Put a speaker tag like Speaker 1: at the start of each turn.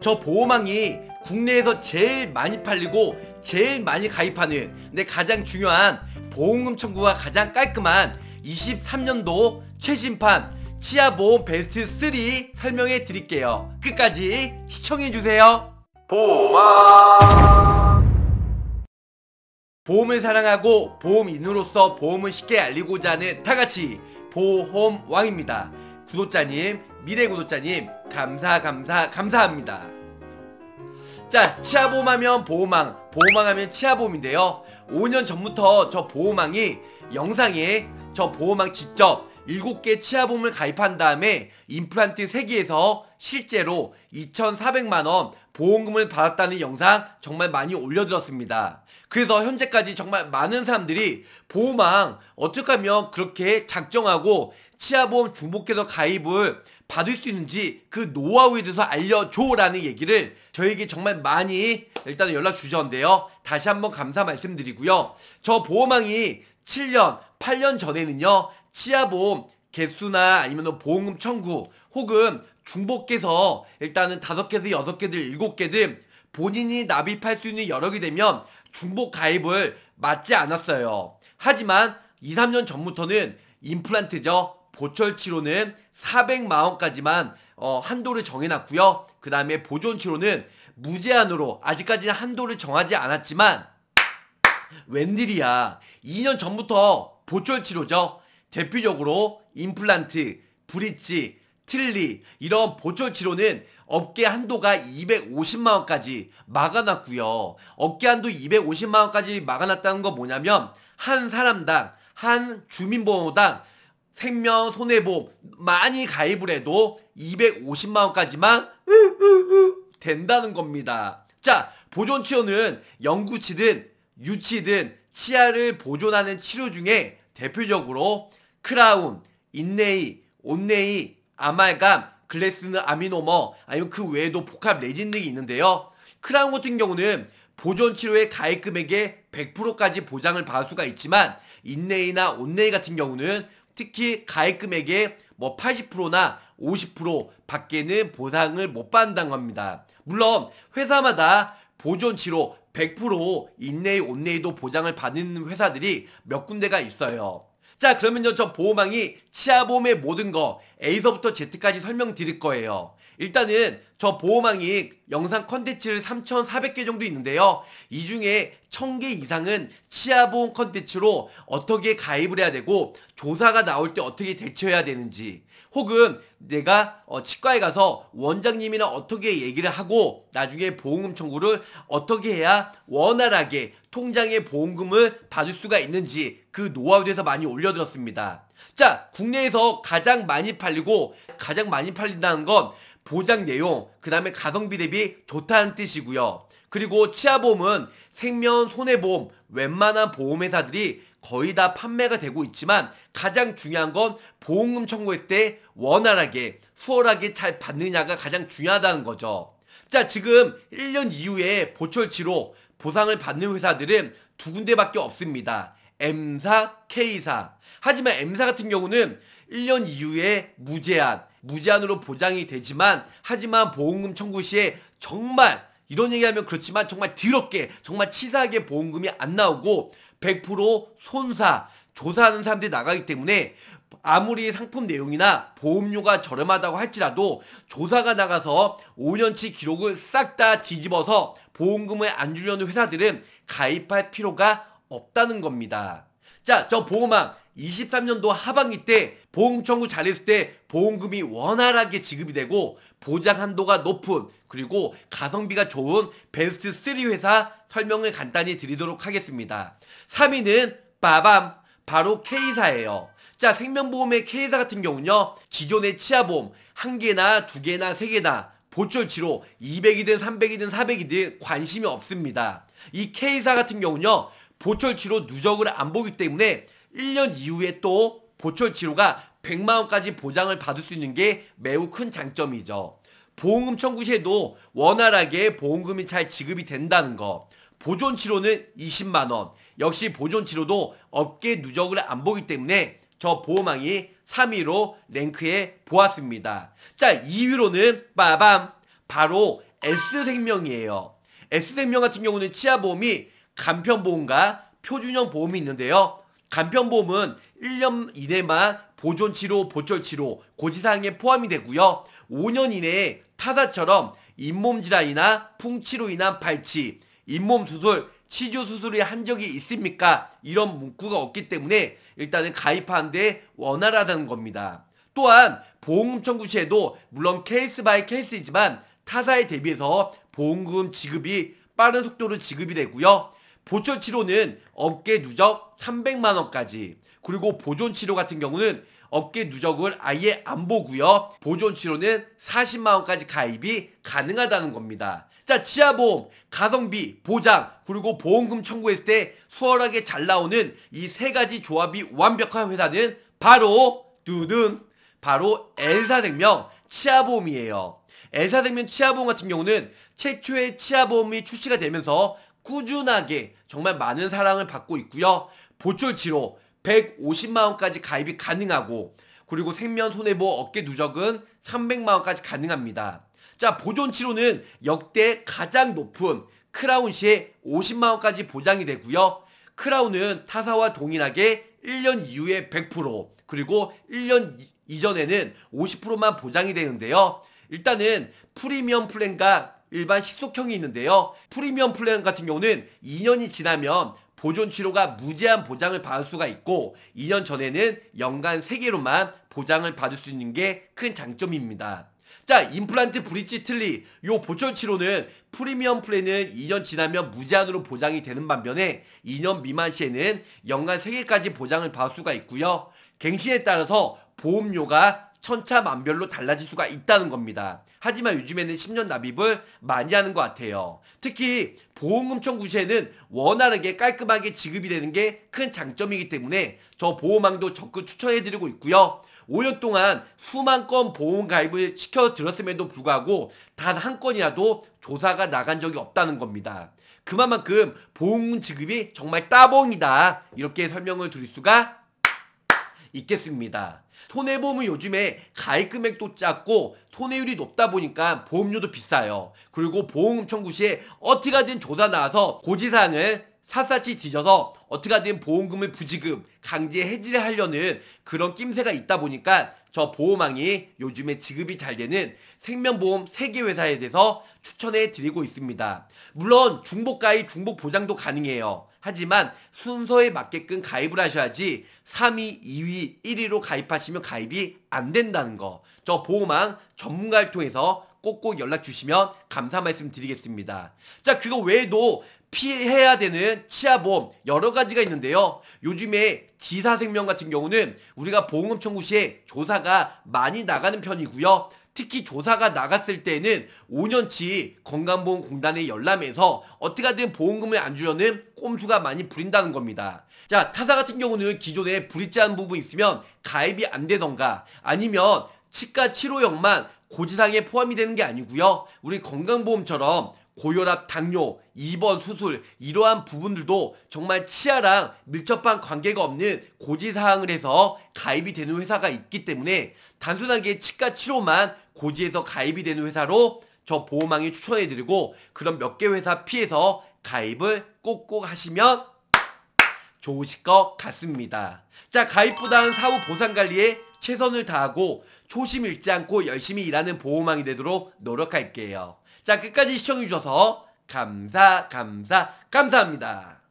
Speaker 1: 저 보호망이 국내에서 제일 많이 팔리고 제일 많이 가입하는 근데 가장 중요한 보험금 청구가 가장 깔끔한 23년도 최신판 치아보험 베스트 3 설명해 드릴게요. 끝까지 시청해 주세요. 보험 보험을 사랑하고 보험인으로서 보험을 쉽게 알리고자 하는 다같이 보험왕입니다. 구독자님, 미래 구독자님 감사 감사 감사합니다. 자, 치아보험 하면 보호망, 보호망 하면 치아보험인데요. 5년 전부터 저 보호망이 영상에 저 보호망 직접 7개 치아보험을 가입한 다음에 임플란트 3개에서 실제로 2,400만원 보험금을 받았다는 영상 정말 많이 올려드렸습니다. 그래서 현재까지 정말 많은 사람들이 보험왕 어떻게 하면 그렇게 작정하고 치아보험 중복해서 가입을 받을 수 있는지 그 노하우에 대해서 알려줘라는 얘기를 저에게 정말 많이 일단 연락 주셨는데요. 다시 한번 감사 말씀드리고요. 저 보험왕이 7년, 8년 전에는요. 치아보험 개수나 아니면 보험금 청구 혹은 중복해서 일단은 다섯 개에서 여섯 개든 일곱 개든 본인이 납입할 수 있는 여력이 되면 중복 가입을 맞지 않았어요. 하지만 2, 3년 전부터는 임플란트죠. 보철 치료는 400만원까지만 어, 한도를 정해놨고요. 그 다음에 보존 치료는 무제한으로 아직까지는 한도를 정하지 않았지만 웬일이야 2년 전부터 보철 치료죠. 대표적으로 임플란트, 브릿지, 틀리 이런 보철 치료는 업계 한도가 250만 원까지 막아놨고요. 업계 한도 250만 원까지 막아놨다는 건 뭐냐면 한 사람당 한 주민번호당 생명 손해보험 많이 가입을 해도 250만 원까지만 된다는 겁니다. 자, 보존 치료는 영구치든 유치든 치아를 보존하는 치료 중에 대표적으로 크라운, 인레이, 온레이, 아말감, 글래스는 아미노머, 아니면 그 외에도 복합 레진 등이 있는데요. 크라운 같은 경우는 보존 치료의 가입금액의 100%까지 보장을 받을 수가 있지만 인레이나 온레이 같은 경우는 특히 가입금액의 뭐 80%나 50% 밖에는 보상을 못 받는다고 합니다. 물론 회사마다 보존 치료 100% 인레이 온레이도 보장을 받는 회사들이 몇 군데가 있어요. 자 그러면요 저 보호망이 치아보험의 모든 거 A서부터 Z까지 설명드릴 거예요. 일단은 저 보호망이 영상 컨텐츠를 3,400개 정도 있는데요. 이 중에 1000개 이상은 치아보험 컨텐츠로 어떻게 가입을 해야 되고 조사가 나올 때 어떻게 대처해야 되는지 혹은 내가 어, 치과에 가서 원장님이랑 어떻게 얘기를 하고 나중에 보험금 청구를 어떻게 해야 원활하게 통장에 보험금을 받을 수가 있는지 그 노하우에서 많이 올려들었습니다 자, 국내에서 가장 많이 팔리고 가장 많이 팔린다는 건 보장 내용, 그 다음에 가성비 대비 좋다는 뜻이고요. 그리고 치아보험은 생명 손해보험, 웬만한 보험회사들이 거의 다 판매가 되고 있지만 가장 중요한 건 보험금 청구할 때 원활하게 수월하게 잘 받느냐가 가장 중요하다는 거죠. 자 지금 1년 이후에 보철치로 보상을 받는 회사들은 두 군데밖에 없습니다. M사, K사. 하지만 M사 같은 경우는 1년 이후에 무제한, 무제한으로 보장이 되지만 하지만 보험금 청구 시에 정말 이런 얘기하면 그렇지만 정말 드럽게 정말 치사하게 보험금이 안 나오고 100% 손사 조사하는 사람들이 나가기 때문에 아무리 상품 내용이나 보험료가 저렴하다고 할지라도 조사가 나가서 5년치 기록을 싹 다 뒤집어서 보험금을 안 주려는 회사들은 가입할 필요가 없다는 겁니다. 자, 저 보호망 23년도 하반기 때 보험 청구 잘했을 때 보험금이 원활하게 지급이 되고 보장 한도가 높은 그리고 가성비가 좋은 베스트 3 회사 설명을 간단히 드리도록 하겠습니다. 3위는 빠밤 바로 K사예요. 자, 생명보험의 K사 같은 경우는요. 기존의 치아보험 한 개나 두 개나 세 개나 보철치로 200이든 300이든 400이든 관심이 없습니다. 이 K사 같은 경우는요. 보철 치료 누적을 안 보기 때문에 1년 이후에 또 보철 치료가 100만 원까지 보장을 받을 수 있는 게 매우 큰 장점이죠. 보험금 청구 시에도 원활하게 보험금이 잘 지급이 된다는 거. 보존 치료는 20만 원. 역시 보존 치료도 업계 누적을 안 보기 때문에 저 보험왕이 3위로 랭크해 보았습니다. 자, 2위로는 빠밤 바로 S생명이에요. S생명 같은 경우는 치아보험이 간편보험과 표준형 보험이 있는데요. 간편보험은 1년 이내만 보존치료, 보철치료, 고지사항에 포함이 되고요. 5년 이내에 타사처럼 잇몸질환이나 풍치로 인한 발치, 잇몸수술, 치주수술이 한 적이 있습니까? 이런 문구가 없기 때문에 일단은 가입하는데 원활하다는 겁니다. 또한 보험금 청구 시에도 물론 케이스 바이 케이스이지만 타사에 대비해서 보험금 지급이 빠른 속도로 지급이 되고요. 보존 치료는 어깨 누적 300만원까지 그리고 보존 치료 같은 경우는 어깨 누적을 아예 안 보고요. 보존 치료는 40만원까지 가입이 가능하다는 겁니다. 자, 치아보험, 가성비, 보장, 그리고 보험금 청구했을 때 수월하게 잘 나오는 이 세 가지 조합이 완벽한 회사는 바로, 두둔, 바로 엘사생명 치아보험이에요. 엘사생명 치아보험 같은 경우는 최초의 치아보험이 출시가 되면서 꾸준하게 정말 많은 사랑을 받고 있고요. 보철치료 150만원까지 가입이 가능하고 그리고 생명 손해보호 뭐, 어깨 누적은 300만원까지 가능합니다. 자 보존치료는 역대 가장 높은 크라운 시에 50만원까지 보장이 되고요. 크라운은 타사와 동일하게 1년 이후에 100% 그리고 1년 이전에는 50%만 보장이 되는데요. 일단은 프리미엄 플랜과 일반 식속형이 있는데요. 프리미엄 플랜 같은 경우는 2년이 지나면 보존 치료가 무제한 보장을 받을 수가 있고 2년 전에는 연간 3개로만 보장을 받을 수 있는 게 큰 장점입니다. 자, 임플란트 브릿지 틀리 요 보철 치료는 프리미엄 플랜은 2년 지나면 무제한으로 보장이 되는 반면에 2년 미만 시에는 연간 3개까지 보장을 받을 수가 있고요. 갱신에 따라서 보험료가 천차만별로 달라질 수가 있다는 겁니다. 하지만 요즘에는 10년 납입을 많이 하는 것 같아요. 특히 보험금 청구 시에는 원활하게 깔끔하게 지급이 되는 게 큰 장점이기 때문에 저 보험왕도 적극 추천해드리고 있고요. 5년 동안 수만 건 보험 가입을 시켜드렸음에도 불구하고 단 한 건이라도 조사가 나간 적이 없다는 겁니다. 그만큼 보험 금 지급이 정말 따봉이다. 이렇게 설명을 드릴 수가 있겠습니다. 손해보험은 요즘에 가입 금액도 작고 손해율이 높다 보니까 보험료도 비싸요. 그리고 보험 청구 시에 어떻게든 조사 나와서 고지사항을 샅샅이 뒤져서 어떻게든 보험금을 부지급, 강제 해지를 하려는 그런 낌새가 있다 보니까 저 보호망이 요즘에 지급이 잘 되는 생명보험 3개 회사에 대해서 추천해 드리고 있습니다. 물론 중복 가입, 중복 보장도 가능해요. 하지만 순서에 맞게끔 가입을 하셔야지 3위, 2위, 1위로 가입하시면 가입이 안 된다는 거. 저 보호망 전문가를 통해서 꼭꼭 연락 주시면 감사 말씀 드리겠습니다. 자, 그거 외에도 피해야 되는 치아보험 여러 가지가 있는데요. 요즘에 기사생명 같은 경우는 우리가 보험금 청구 시에 조사가 많이 나가는 편이고요. 특히 조사가 나갔을 때는 5년치 건강보험공단에 열람해서 어떻게든 보험금을 안 주려는 꼼수가 많이 부린다는 겁니다. 자, 타사 같은 경우는 기존에 불이지 한 부분 있으면 가입이 안 되던가 아니면 치과 치료역만 고지상에 포함이 되는 게 아니고요. 우리 건강보험처럼 고혈압, 당뇨, 입원, 수술 이러한 부분들도 정말 치아랑 밀접한 관계가 없는 고지사항을 해서 가입이 되는 회사가 있기 때문에 단순하게 치과 치료만 고지에서 가입이 되는 회사로 저 보호망이 추천해드리고 그런 몇 개 회사 피해서 가입을 꼭꼭 하시면 좋으실 것 같습니다. 자 가입보다는 사후 보상관리에 최선을 다하고 초심 잃지 않고 열심히 일하는 보호망이 되도록 노력할게요. 자, 끝까지 시청해주셔서 감사, 감사, 감사합니다.